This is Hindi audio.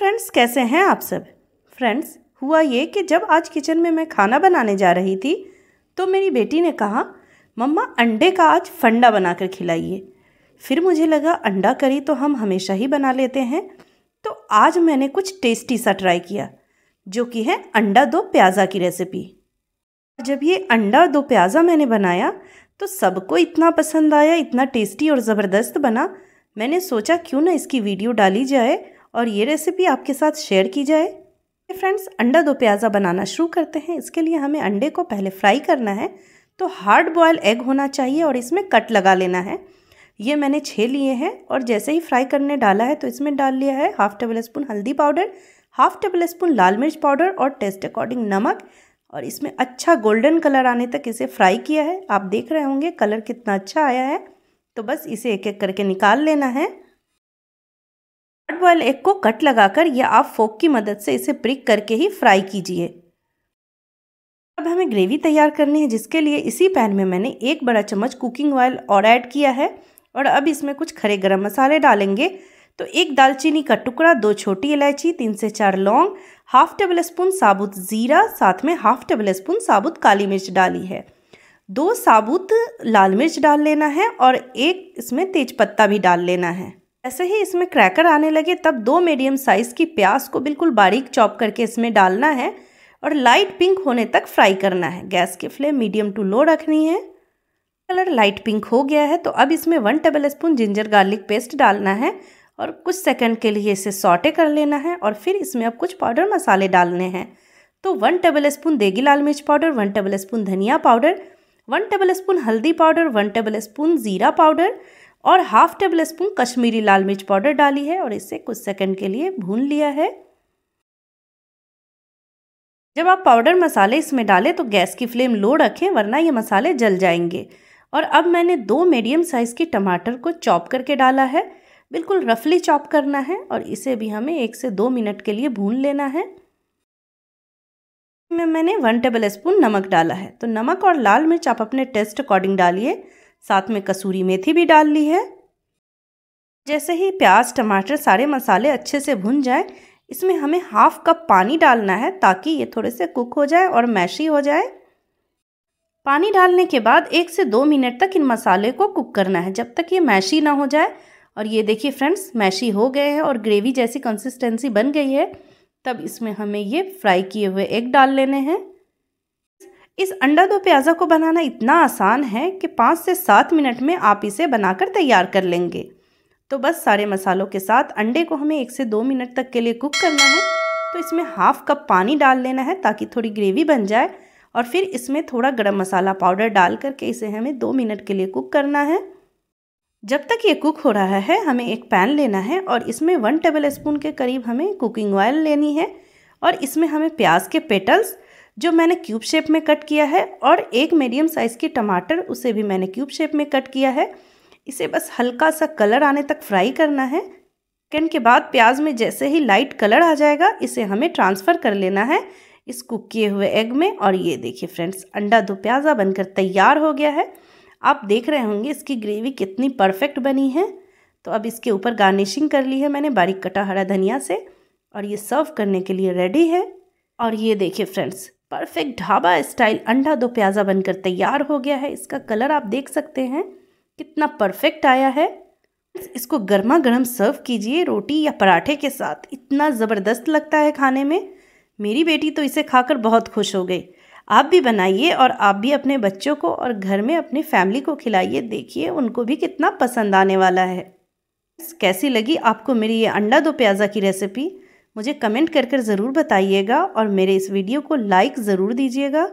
फ्रेंड्स कैसे हैं आप सब फ्रेंड्स हुआ ये कि जब आज किचन में मैं खाना बनाने जा रही थी तो मेरी बेटी ने कहा मम्मा अंडे का आज फंडा बना कर खिलाइए फिर मुझे लगा अंडा करी तो हम हमेशा ही बना लेते हैं तो आज मैंने कुछ टेस्टी सा ट्राई किया जो कि है अंडा दो प्याज़ा की रेसिपी जब ये अंडा दो प्याज़ा मैंने बनाया तो सबको इतना पसंद आया इतना टेस्टी और ज़बरदस्त बना मैंने सोचा क्यों ना इसकी वीडियो डाली जाए और ये रेसिपी आपके साथ शेयर की जाए फ्रेंड्स अंडा दो प्याज़ा बनाना शुरू करते हैं इसके लिए हमें अंडे को पहले फ्राई करना है तो हार्ड बॉयल एग होना चाहिए और इसमें कट लगा लेना है ये मैंने छः लिए हैं और जैसे ही फ्राई करने डाला है तो इसमें डाल लिया है हाफ टेबल स्पून हल्दी पाउडर हाफ टेबल स्पून लाल मिर्च पाउडर और टेस्ट अकॉर्डिंग नमक और इसमें अच्छा गोल्डन कलर आने तक इसे फ्राई किया है आप देख रहे होंगे कलर कितना अच्छा आया है तो बस इसे एक एक करके निकाल लेना है हार्ड बॉयल एग को कट लगाकर या आप फोक की मदद से इसे प्रिक करके ही फ्राई कीजिए अब हमें ग्रेवी तैयार करनी है जिसके लिए इसी पैन में मैंने एक बड़ा चम्मच कुकिंग ऑयल और ऐड किया है और अब इसमें कुछ खरे गरम मसाले डालेंगे तो एक दालचीनी का टुकड़ा दो छोटी इलायची तीन से चार लौंग हाफ टेबल स्पून साबुत ज़ीरा साथ में हाफ टेबल स्पून साबुत काली मिर्च डाली है दो साबुत लाल मिर्च डाल लेना है और एक इसमें तेज पत्ता भी डाल लेना है ऐसे ही इसमें क्रैकर आने लगे तब दो मीडियम साइज़ की प्याज को बिल्कुल बारीक चॉप करके इसमें डालना है और लाइट पिंक होने तक फ्राई करना है गैस की फ्लेम मीडियम टू लो रखनी है कलर लाइट पिंक हो गया है तो अब इसमें one tablespoon ginger garlic paste डालना है और कुछ सेकंड के लिए इसे सॉटे कर लेना है और फिर इसमें अब कुछ पाउडर मसाले डालने हैं तो वन टेबल स्पून देगी लाल मिर्च पाउडर वन टेबल स्पून धनिया पाउडर वन टेबल स्पून हल्दी पाउडर वन टेबल स्पून ज़ीरा पाउडर और हाफ टेबल स्पून कश्मीरी लाल मिर्च पाउडर डाली है और इसे कुछ सेकंड के लिए भून लिया है जब आप पाउडर मसाले इसमें डालें तो गैस की फ्लेम लो रखें वरना ये मसाले जल जाएंगे और अब मैंने दो मीडियम साइज़ के टमाटर को चॉप करके डाला है बिल्कुल रफली चॉप करना है और इसे भी हमें एक से दो मिनट के लिए भून लेना है मैंने वन टेबल स्पून नमक डाला है तो नमक और लाल मिर्च आप अपने टेस्ट अकॉर्डिंग डालिए साथ में कसूरी मेथी भी डाल ली है जैसे ही प्याज टमाटर सारे मसाले अच्छे से भुन जाए इसमें हमें हाफ कप पानी डालना है ताकि ये थोड़े से कुक हो जाए और मैशी हो जाए पानी डालने के बाद एक से दो मिनट तक इन मसाले को कुक करना है जब तक ये मैशी ना हो जाए और ये देखिए फ्रेंड्स मैशी हो गए हैं और ग्रेवी जैसी कंसिस्टेंसी बन गई है तब इसमें हमें ये फ्राई किए हुए एग डाल लेने हैं इस अंडा दो प्याज़ा को बनाना इतना आसान है कि पाँच से सात मिनट में आप इसे बनाकर तैयार कर लेंगे तो बस सारे मसालों के साथ अंडे को हमें एक से दो मिनट तक के लिए कुक करना है तो इसमें हाफ़ कप पानी डाल लेना है ताकि थोड़ी ग्रेवी बन जाए और फिर इसमें थोड़ा गरम मसाला पाउडर डाल करके इसे हमें दो मिनट के लिए कुक करना है जब तक ये कुक हो रहा है हमें एक पैन लेना है और इसमें वन टेबल स्पून के करीब हमें कुकिंग ऑयल लेनी है और इसमें हमें प्याज के पेटल्स जो मैंने क्यूब शेप में कट किया है और एक मीडियम साइज़ की टमाटर उसे भी मैंने क्यूब शेप में कट किया है इसे बस हल्का सा कलर आने तक फ्राई करना है कैन के बाद प्याज में जैसे ही लाइट कलर आ जाएगा इसे हमें ट्रांसफ़र कर लेना है इस कुक किए हुए एग में और ये देखिए फ्रेंड्स अंडा दो प्याज़ा बनकर तैयार हो गया है आप देख रहे होंगे इसकी ग्रेवी कितनी परफेक्ट बनी है तो अब इसके ऊपर गार्निशिंग कर ली है मैंने बारीक कटा हरा धनिया से और ये सर्व करने के लिए रेडी है और ये देखिए फ्रेंड्स परफेक्ट ढाबा स्टाइल अंडा दो प्याज़ा बनकर तैयार हो गया है इसका कलर आप देख सकते हैं कितना परफेक्ट आया है इसको गर्मा गर्म सर्व कीजिए रोटी या पराठे के साथ इतना ज़बरदस्त लगता है खाने में मेरी बेटी तो इसे खाकर बहुत खुश हो गई आप भी बनाइए और आप भी अपने बच्चों को और घर में अपनी फैमिली को खिलाइए देखिए उनको भी कितना पसंद आने वाला है कैसी लगी आपको मेरी ये अंडा दो प्याज़ा की रेसिपी मुझे कमेंट कर कर ज़रूर बताइएगा और मेरे इस वीडियो को लाइक ज़रूर दीजिएगा